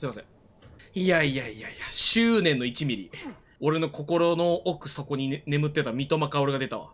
すいません。いやいやいやいや、執念の1ミリ。俺の心の奥底に、ね、眠ってた三笘薫が出たわ。